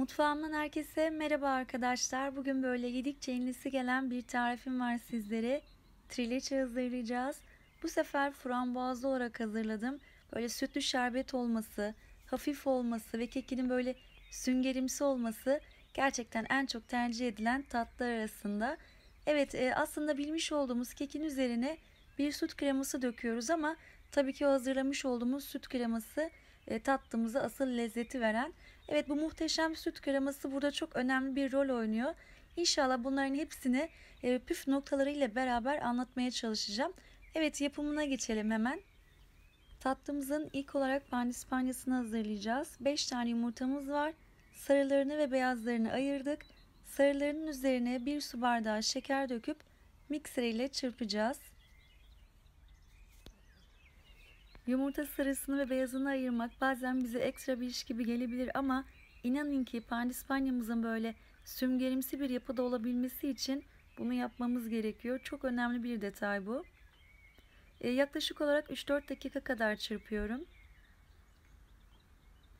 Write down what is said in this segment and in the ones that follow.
Mutfağımdan herkese merhaba arkadaşlar. Bugün böyle yedikçe yenisi gelen bir tarifim var sizlere. Trileçe hazırlayacağız. Bu sefer frambuazlı olarak hazırladım. Böyle sütlü şerbet olması, hafif olması ve kekinin böyle süngerimsi olması gerçekten en çok tercih edilen tatlar arasında. Evet e, aslında bilmiş olduğumuz kekin üzerine bir süt kreması döküyoruz ama Tabii ki hazırlamış olduğumuz süt kreması e, tatlımıza asıl lezzeti veren. Evet bu muhteşem süt kreması burada çok önemli bir rol oynuyor. İnşallah bunların hepsini e, püf noktalarıyla beraber anlatmaya çalışacağım. Evet yapımına geçelim hemen. Tatlımızın ilk olarak pandispanyasını hazırlayacağız. 5 tane yumurtamız var. Sarılarını ve beyazlarını ayırdık. Sarılarının üzerine 1 su bardağı şeker döküp mikser ile çırpacağız. Yumurta sarısını ve beyazını ayırmak bazen bize ekstra bir iş gibi gelebilir ama inanın ki pandispanyamızın böyle sümgerimsi bir yapıda olabilmesi için bunu yapmamız gerekiyor. Çok önemli bir detay bu. E, yaklaşık olarak 3-4 dakika kadar çırpıyorum.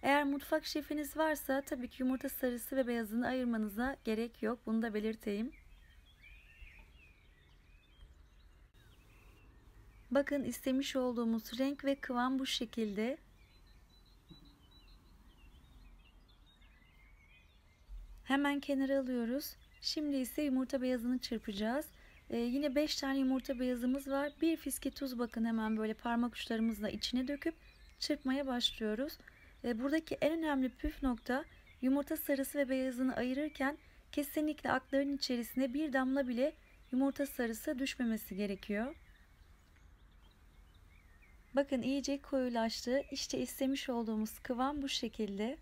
Eğer mutfak şefiniz varsa tabii ki yumurta sarısı ve beyazını ayırmanıza gerek yok. Bunu da belirteyim. Bakın istemiş olduğumuz renk ve kıvam bu şekilde. Hemen kenara alıyoruz. Şimdi ise yumurta beyazını çırpacağız. Ee, yine 5 tane yumurta beyazımız var. Bir fiske tuz bakın hemen böyle parmak uçlarımızla içine döküp çırpmaya başlıyoruz. Ee, buradaki en önemli püf nokta yumurta sarısı ve beyazını ayırırken kesinlikle akların içerisine bir damla bile yumurta sarısı düşmemesi gerekiyor. Bakın iyice koyulaştı. İşte istemiş olduğumuz kıvam bu şekilde.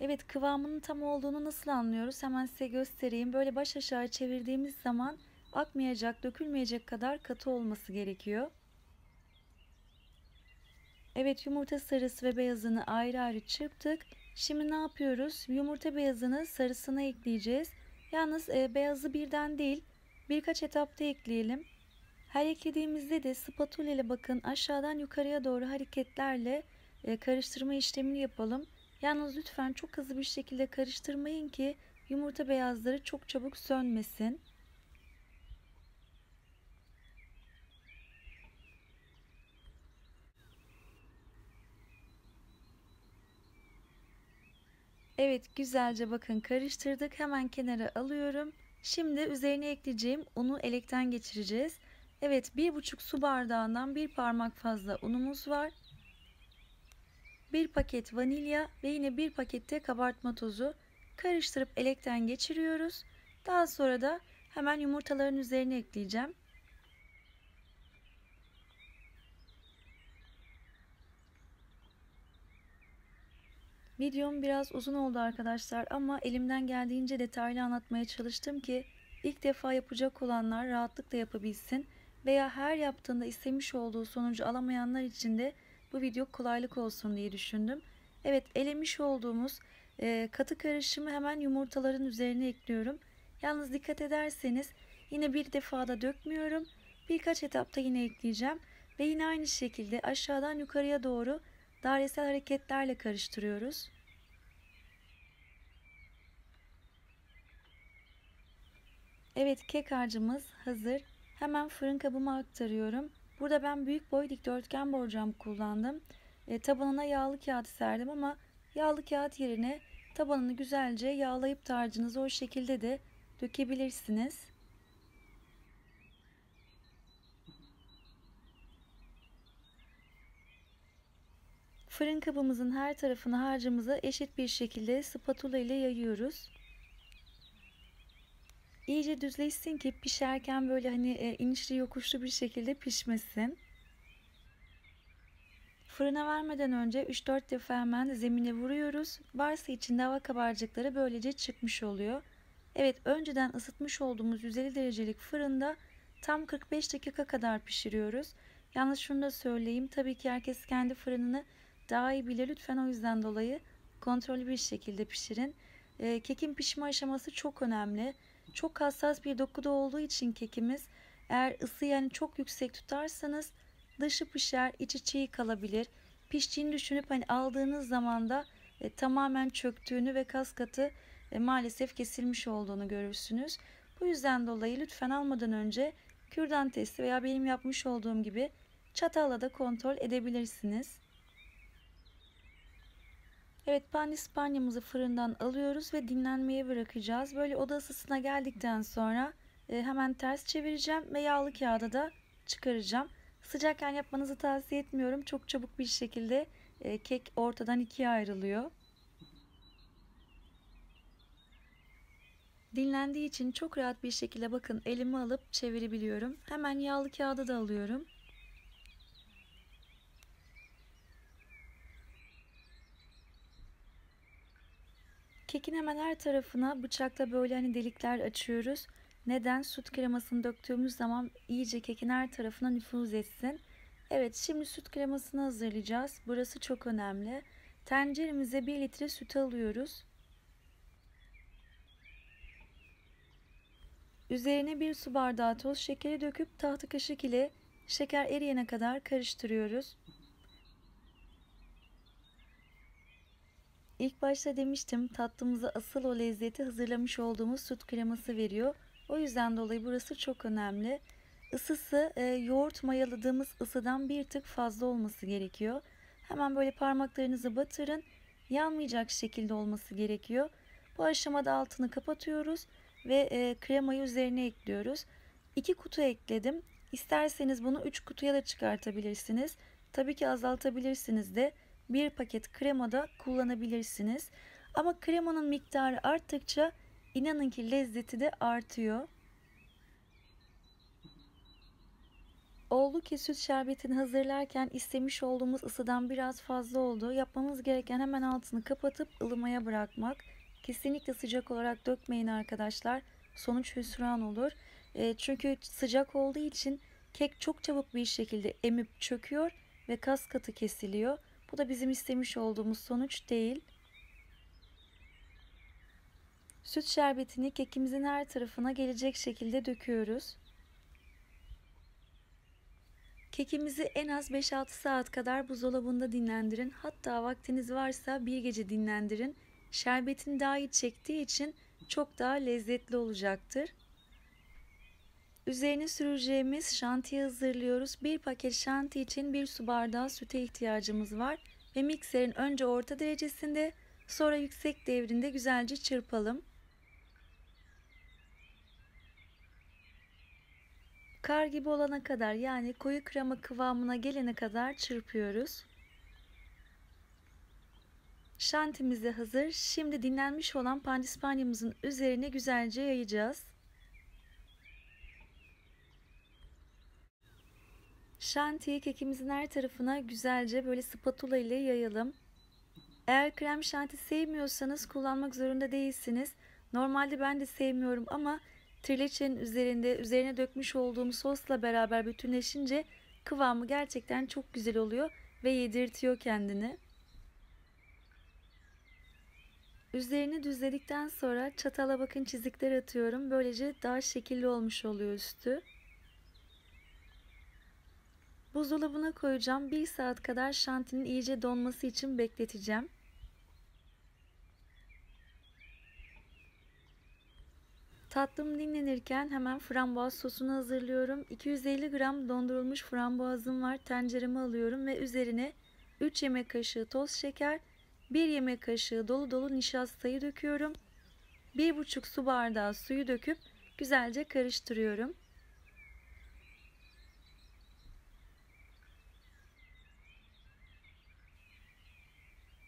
Evet kıvamının tam olduğunu nasıl anlıyoruz? Hemen size göstereyim. Böyle baş aşağı çevirdiğimiz zaman akmayacak, dökülmeyecek kadar katı olması gerekiyor. Evet yumurta sarısı ve beyazını ayrı ayrı çırptık. Şimdi ne yapıyoruz? Yumurta beyazını sarısına ekleyeceğiz. Yalnız e, beyazı birden değil Birkaç etapta ekleyelim. Her eklediğimizde de spatula ile bakın aşağıdan yukarıya doğru hareketlerle e, karıştırma işlemini yapalım. Yalnız lütfen çok hızlı bir şekilde karıştırmayın ki yumurta beyazları çok çabuk sönmesin. Evet güzelce bakın karıştırdık. Hemen kenara alıyorum. Şimdi üzerine ekleyeceğim unu elekten geçireceğiz. Evet bir buçuk su bardağından bir parmak fazla unumuz var. Bir paket vanilya ve yine bir pakette kabartma tozu karıştırıp elekten geçiriyoruz. Daha sonra da hemen yumurtaların üzerine ekleyeceğim. Videom biraz uzun oldu arkadaşlar ama elimden geldiğince detaylı anlatmaya çalıştım ki ilk defa yapacak olanlar rahatlıkla yapabilsin veya her yaptığında istemiş olduğu sonucu alamayanlar için de bu video kolaylık olsun diye düşündüm. Evet elemiş olduğumuz e, katı karışımı hemen yumurtaların üzerine ekliyorum. Yalnız dikkat ederseniz yine bir defada dökmüyorum. Birkaç etapta yine ekleyeceğim ve yine aynı şekilde aşağıdan yukarıya doğru dairesel hareketlerle karıştırıyoruz. Evet kek harcımız hazır. Hemen fırın kabıma aktarıyorum. Burada ben büyük boy dikdörtgen borcam kullandım. E, tabanına yağlı kağıt serdim ama yağlı kağıt yerine tabanını güzelce yağlayıp da harcınızı o şekilde de dökebilirsiniz. Fırın kabımızın her tarafını harcımıza eşit bir şekilde spatula ile yayıyoruz. İyice düzleşsin ki pişerken böyle hani e, inişli yokuşlu bir şekilde pişmesin. Fırına vermeden önce 3-4 defa hemen zemine vuruyoruz. Varsa içinde hava kabarcıkları böylece çıkmış oluyor. Evet önceden ısıtmış olduğumuz 150 derecelik fırında tam 45 dakika kadar pişiriyoruz. Yalnız şunu da söyleyeyim tabii ki herkes kendi fırınını daha iyi bile lütfen o yüzden dolayı kontrollü bir şekilde pişirin. E, kekin pişme aşaması çok önemli. Çok hassas bir dokuda olduğu için kekimiz eğer ısı yani çok yüksek tutarsanız dışı pişer, içi çiğ kalabilir. Piştiğini düşünüp hani aldığınız zaman da e, tamamen çöktüğünü ve kas katı e, maalesef kesilmiş olduğunu görürsünüz. Bu yüzden dolayı lütfen almadan önce kürdan testi veya benim yapmış olduğum gibi çatalla da kontrol edebilirsiniz. Evet pandispanyamızı fırından alıyoruz ve dinlenmeye bırakacağız. Böyle oda ısısına geldikten sonra e, hemen ters çevireceğim ve yağlı kağıda da çıkaracağım. Sıcakken yapmanızı tavsiye etmiyorum. Çok çabuk bir şekilde e, kek ortadan ikiye ayrılıyor. Dinlendiği için çok rahat bir şekilde bakın elimi alıp çevirebiliyorum. Hemen yağlı kağıda da alıyorum. Kekin hemen her tarafına bıçakla böyle hani delikler açıyoruz. Neden? Süt kremasını döktüğümüz zaman iyice kekin her tarafına nüfuz etsin. Evet şimdi süt kremasını hazırlayacağız. Burası çok önemli. Tenceremize 1 litre süt alıyoruz. Üzerine 1 su bardağı toz şekeri döküp tahta kaşık ile şeker eriyene kadar karıştırıyoruz. İlk başta demiştim tatlımıza asıl o lezzeti hazırlamış olduğumuz süt kreması veriyor. O yüzden dolayı burası çok önemli. Isısı e, yoğurt mayaladığımız ısıdan bir tık fazla olması gerekiyor. Hemen böyle parmaklarınızı batırın. Yanmayacak şekilde olması gerekiyor. Bu aşamada altını kapatıyoruz ve e, kremayı üzerine ekliyoruz. 2 kutu ekledim. İsterseniz bunu 3 kutuya da çıkartabilirsiniz. Tabii ki azaltabilirsiniz de bir paket krema da kullanabilirsiniz. Ama kremanın miktarı arttıkça inanın ki lezzeti de artıyor. Oldu ki süt şerbetini hazırlarken istemiş olduğumuz ısıdan biraz fazla oldu. Yapmamız gereken hemen altını kapatıp ılımaya bırakmak. Kesinlikle sıcak olarak dökmeyin arkadaşlar. Sonuç hüsran olur. E, çünkü sıcak olduğu için kek çok çabuk bir şekilde emip çöküyor ve kas katı kesiliyor. Bu da bizim istemiş olduğumuz sonuç değil. Süt şerbetini kekimizin her tarafına gelecek şekilde döküyoruz. Kekimizi en az 5-6 saat kadar buzdolabında dinlendirin. Hatta vaktiniz varsa bir gece dinlendirin. Şerbetin daha iyi çektiği için çok daha lezzetli olacaktır. Üzerine süreceğimiz şantiyi hazırlıyoruz. Bir paket şanti için bir su bardağı süte ihtiyacımız var. Ve mikserin önce orta derecesinde sonra yüksek devrinde güzelce çırpalım. Kar gibi olana kadar yani koyu krema kıvamına gelene kadar çırpıyoruz. Şantimiz de hazır. Şimdi dinlenmiş olan pandispanyamızın üzerine güzelce yayacağız. Şantiyi kekimizin her tarafına güzelce böyle spatula ile yayalım. Eğer krem şanti sevmiyorsanız kullanmak zorunda değilsiniz. Normalde ben de sevmiyorum ama trileçenin üzerinde üzerine dökmüş olduğum sosla beraber bütünleşince kıvamı gerçekten çok güzel oluyor ve yedirtiyor kendini. Üzerini düzledikten sonra çatala bakın çizikler atıyorum. Böylece daha şekilli olmuş oluyor üstü. Buzdolabına koyacağım. 1 saat kadar şantinin iyice donması için bekleteceğim. Tatlım dinlenirken hemen frambuaz sosunu hazırlıyorum. 250 gram dondurulmuş frambuazım var. Tencereme alıyorum ve üzerine 3 yemek kaşığı toz şeker, 1 yemek kaşığı dolu dolu nişastayı döküyorum. 1,5 su bardağı suyu döküp güzelce karıştırıyorum.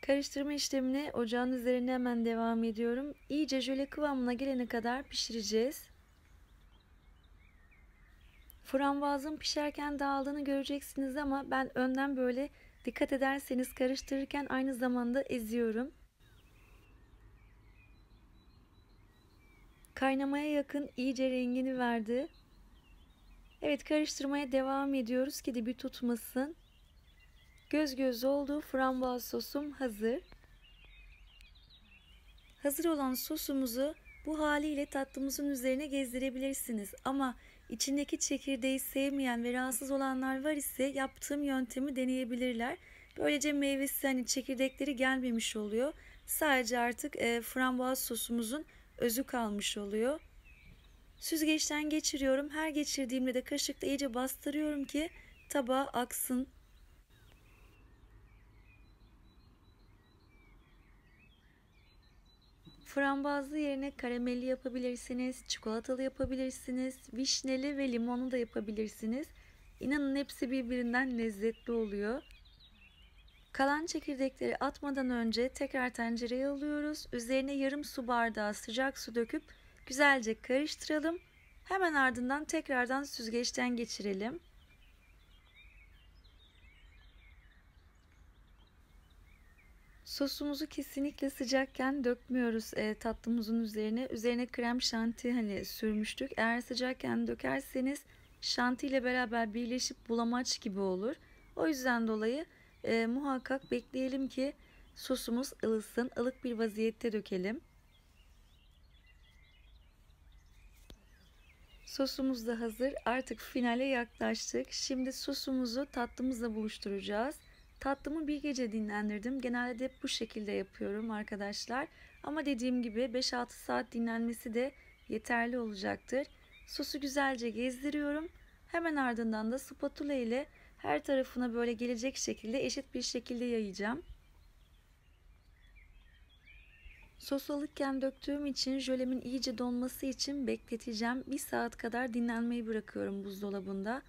Karıştırma işlemini ocağın üzerine hemen devam ediyorum. İyice jöle kıvamına gelene kadar pişireceğiz. Frambuazın pişerken dağıldığını göreceksiniz ama ben önden böyle dikkat ederseniz karıştırırken aynı zamanda eziyorum. Kaynamaya yakın iyice rengini verdi. Evet karıştırmaya devam ediyoruz ki dibi tutmasın. Göz göz oldu. Frambuaz sosum hazır. Hazır olan sosumuzu bu haliyle tatlımızın üzerine gezdirebilirsiniz. Ama içindeki çekirdeği sevmeyen ve rahatsız olanlar var ise yaptığım yöntemi deneyebilirler. Böylece meyvesi hani çekirdekleri gelmemiş oluyor. Sadece artık e, frambuaz sosumuzun özü kalmış oluyor. Süzgeçten geçiriyorum. Her geçirdiğimde de kaşıkla iyice bastırıyorum ki tabağa aksın Frambazlı yerine karamelli yapabilirsiniz, çikolatalı yapabilirsiniz, vişneli ve limonlu da yapabilirsiniz. İnanın hepsi birbirinden lezzetli oluyor. Kalan çekirdekleri atmadan önce tekrar tencereye alıyoruz. Üzerine yarım su bardağı sıcak su döküp güzelce karıştıralım. Hemen ardından tekrardan süzgeçten geçirelim. Sosumuzu kesinlikle sıcakken dökmüyoruz e, tatlımızın üzerine. Üzerine krem şanti hani sürmüştük. Eğer sıcakken dökerseniz şanti ile beraber birleşip bulamaç gibi olur. O yüzden dolayı e, muhakkak bekleyelim ki sosumuz ılısın. ılık bir vaziyette dökelim. Sosumuz da hazır. Artık finale yaklaştık. Şimdi sosumuzu tatlımızla buluşturacağız. Tatlımı bir gece dinlendirdim. Genelde de bu şekilde yapıyorum arkadaşlar. Ama dediğim gibi 5-6 saat dinlenmesi de yeterli olacaktır. Sosu güzelce gezdiriyorum. Hemen ardından da spatula ile her tarafına böyle gelecek şekilde eşit bir şekilde yayacağım. Sos alırken döktüğüm için jölemin iyice donması için bekleteceğim. 1 saat kadar dinlenmeyi bırakıyorum buzdolabında.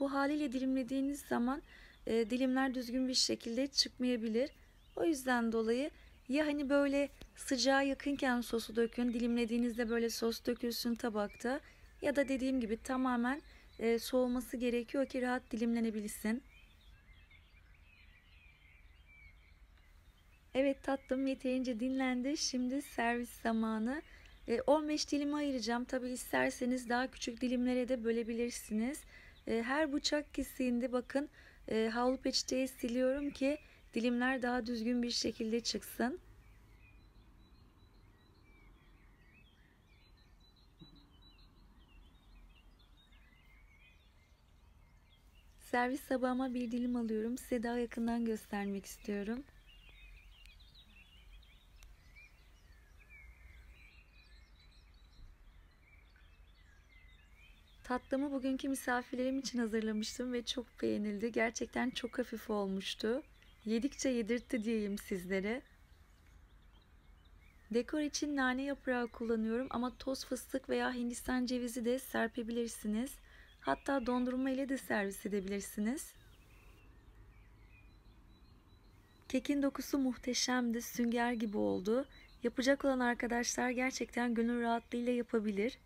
Bu haliyle dilimlediğiniz zaman e, dilimler düzgün bir şekilde çıkmayabilir. O yüzden dolayı ya hani böyle sıcağa yakınken sosu dökün, dilimlediğinizde böyle sos dökülsün tabakta ya da dediğim gibi tamamen e, soğuması gerekiyor ki rahat dilimlenebilsin. Evet tatlım yeterince dinlendi. Şimdi servis zamanı. 15 e, dilime ayıracağım. Tabi isterseniz daha küçük dilimlere de bölebilirsiniz. E, her bıçak kesiğinde bakın e, havlu peçeteyi siliyorum ki dilimler daha düzgün bir şekilde çıksın. Servis tabağıma bir dilim alıyorum. Size daha yakından göstermek istiyorum. Tatlımı bugünkü misafirlerim için hazırlamıştım ve çok beğenildi. Gerçekten çok hafif olmuştu. Yedikçe yedirtti diyeyim sizlere. Dekor için nane yaprağı kullanıyorum ama toz fıstık veya hindistan cevizi de serpebilirsiniz. Hatta dondurma ile de servis edebilirsiniz. Kekin dokusu muhteşemdi, sünger gibi oldu. Yapacak olan arkadaşlar gerçekten gönül rahatlığıyla yapabilir.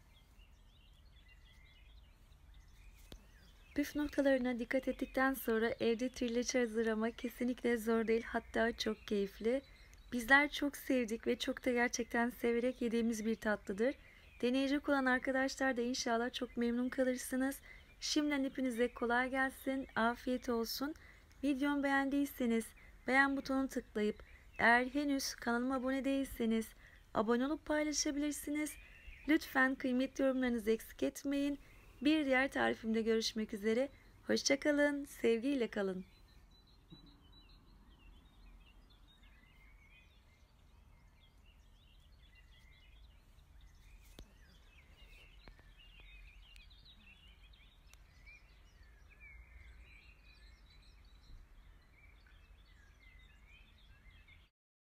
Püf noktalarına dikkat ettikten sonra evde trileçe hazırlamak kesinlikle zor değil hatta çok keyifli. Bizler çok sevdik ve çok da gerçekten severek yediğimiz bir tatlıdır. Deneyecek olan arkadaşlar da inşallah çok memnun kalırsınız. Şimdiden hepinize kolay gelsin, afiyet olsun. Videomu beğendiyseniz beğen butonu tıklayıp eğer henüz kanalıma abone değilseniz abone olup paylaşabilirsiniz. Lütfen kıymetli yorumlarınızı eksik etmeyin. Bir diğer tarifimde görüşmek üzere. Hoşçakalın, sevgiyle kalın.